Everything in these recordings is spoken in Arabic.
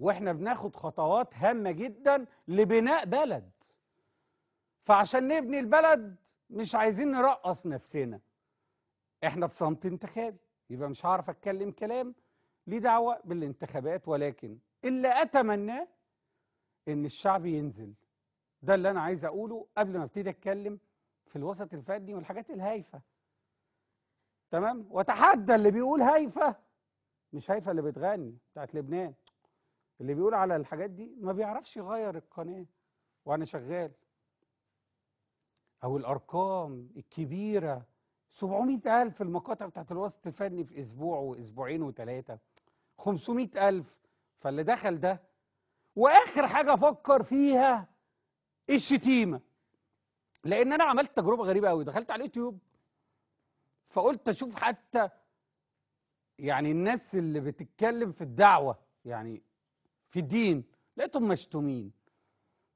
واحنا بناخد خطوات هامة جدا لبناء بلد فعشان نبني البلد مش عايزين نرقص نفسنا احنا في صمت انتخابي يبقى مش هعرف اتكلم كلام ليه دعوة بالانتخابات ولكن اللي اتمناه ان الشعب ينزل ده اللي انا عايز اقوله قبل ما ابتدي اتكلم في الوسط الفني والحاجات الهايفه تمام وتحدى اللي بيقول هايفه مش هايفه اللي بتغني بتاعت لبنان اللي بيقول على الحاجات دي ما بيعرفش يغير القناه وانا شغال او الارقام الكبيره 700 ألف المقاطع بتاعت الوسط الفني في أسبوع وأسبوعين وثلاثة 500 ألف فاللي دخل ده وآخر حاجة أفكر فيها الشتيمة لأن أنا عملت تجربة غريبة أوي دخلت على اليوتيوب فقلت أشوف حتى يعني الناس اللي بتتكلم في الدعوة يعني في الدين لقيتهم مشتومين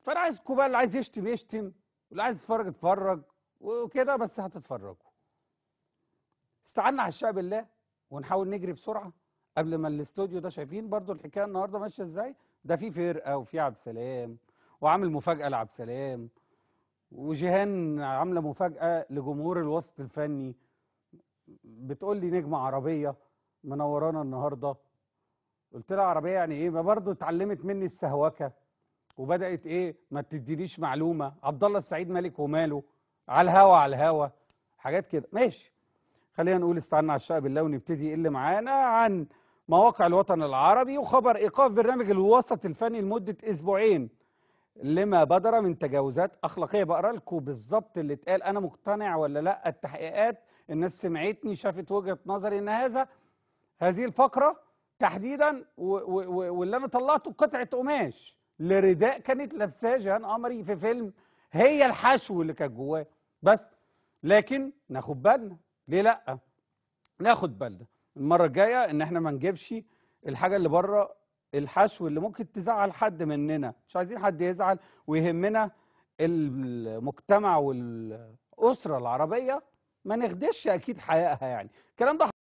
فانا عايزكم بقى اللي عايز يشتم يشتم واللي عايز يتفرج يتفرج وكده بس هتتفرجوا استعنا على الشعب بالله ونحاول نجري بسرعه قبل ما الاستوديو ده شايفين برضو الحكايه النهارده ماشيه ازاي ده في فرقه وفي عبد السلام وعامل مفاجاه لعبد السلام وجيهان عامله مفاجاه لجمهور الوسط الفني بتقول لي نجمه عربيه منورانا النهارده قلت لها عربيه يعني ايه ما برضه اتعلمت مني السهوكه وبدات ايه ما تدينيش معلومه عبد الله السعيد مالك وماله على الهوا على الهوا حاجات كده ماشي خلينا نقول استعنا على الشقه بالله ونبتدي اللي معانا عن مواقع الوطن العربي وخبر ايقاف برنامج الوسط الفني لمده اسبوعين لما بدر من تجاوزات اخلاقيه بقرا لكم بالظبط اللي اتقال انا مقتنع ولا لا التحقيقات الناس سمعتني شافت وجهه نظري ان هذا هذه الفقره تحديدا واللي انا طلعته قطعه قماش لرداء كانت لابساه جيهان قمري في فيلم هي الحشو اللي كانت جواه بس لكن ناخد بالنا ليه لا ناخد بالنا المره الجايه ان احنا ما نجيبش الحاجه اللي بره الحشو اللي ممكن تزعل حد مننا مش عايزين حد يزعل ويهمنا المجتمع والاسره العربيه ما نخدش اكيد حقيقها يعني الكلام ده